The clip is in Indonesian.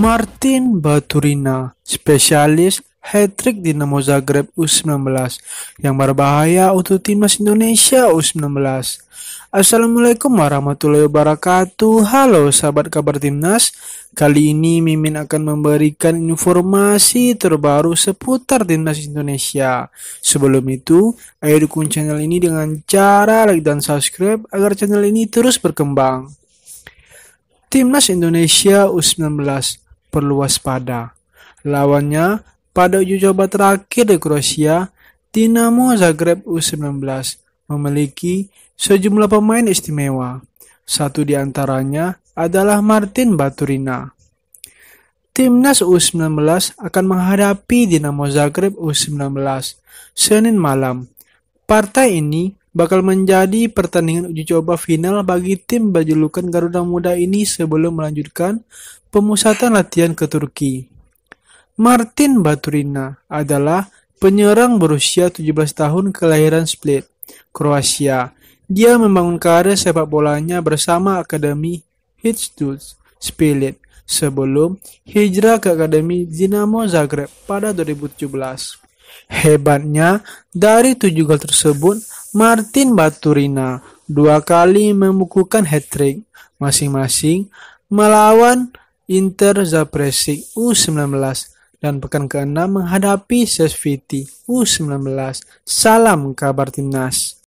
Martin Baturina, spesialis hat-trick Dinamo Zagreb U19 yang berbahaya untuk timnas Indonesia U19. Assalamualaikum warahmatullahi wabarakatuh. Halo sahabat kabar timnas. Kali ini Mimin akan memberikan informasi terbaru seputar timnas Indonesia. Sebelum itu, ayo dukung channel ini dengan cara like dan subscribe agar channel ini terus berkembang. Timnas Indonesia U19 perlu waspada. Lawannya pada uji coba terakhir di Kroasia, Dinamo Zagreb U19 memiliki sejumlah pemain istimewa. Satu di antaranya adalah Martin Baturina. Timnas U19 akan menghadapi Dinamo Zagreb U19 Senin malam. Partai ini bakal menjadi pertandingan uji coba final bagi tim berjulukan Garuda Muda ini sebelum melanjutkan pemusatan latihan ke Turki. Martin Baturina adalah penyerang berusia 17 tahun kelahiran Split, Kroasia. Dia membangun karir sepak bolanya bersama Akademi Hijduz Split sebelum hijrah ke Akademi Dinamo Zagreb pada 2017. Hebatnya, dari tujuh gol tersebut, Martin Baturina dua kali membukukan hat-trick masing-masing melawan Inter Zapresik U19 dan pekan ke-6 menghadapi Sesviti U19. Salam kabar timnas.